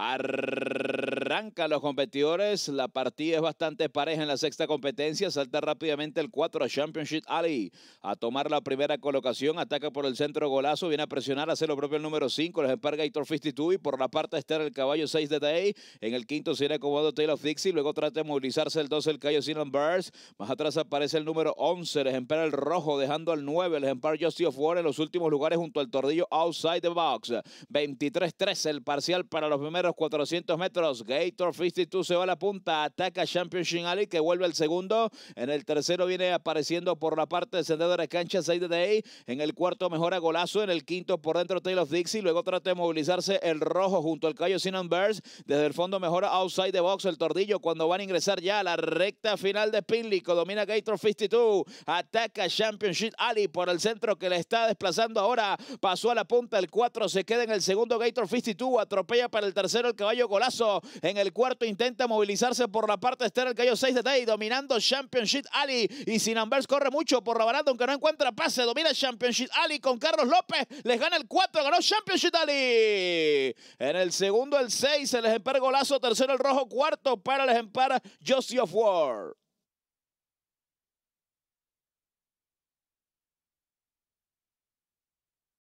Arr- a los competidores, la partida es bastante pareja en la sexta competencia, salta rápidamente el 4 a Championship Ali a tomar la primera colocación, ataca por el centro golazo, viene a presionar, hace lo propio el número 5, los emparga Gator 52 y por la parte está el caballo 6 de Day, en el quinto será acomodado Taylor Fixie... luego trata de movilizarse el 12 el Cayo Sinan Burns, más atrás aparece el número 11, ...les ejemplar el rojo, dejando al 9, el ejemplar Justy of War en los últimos lugares junto al tordillo Outside the Box, 23-13 el parcial para los primeros 400 metros, Gator 52 se va a la punta, ataca Championship Alley que vuelve al segundo. En el tercero viene apareciendo por la parte de sendero de la cancha Side En el cuarto mejora golazo. En el quinto por dentro Taylor Dixie. Luego trata de movilizarse el rojo junto al callo Sinan Bears. Desde el fondo mejora outside the box el tordillo cuando van a ingresar ya a la recta final de Pinlico. Domina Gator 52. Ataca Championship Alley por el centro que le está desplazando ahora. Pasó a la punta el 4. Se queda en el segundo Gator 52. Atropella para el tercero el caballo golazo. En el cuarto intenta movilizarse por la parte externa el Cayo 6 de Day, dominando Championship Ali. Y Sinambers corre mucho por la aunque no encuentra pase. Domina Championship Ali con Carlos López. Les gana el 4, ganó Championship Ali. En el segundo, el 6, el ejemplar golazo. Tercero, el rojo. Cuarto para el ejemplar of War.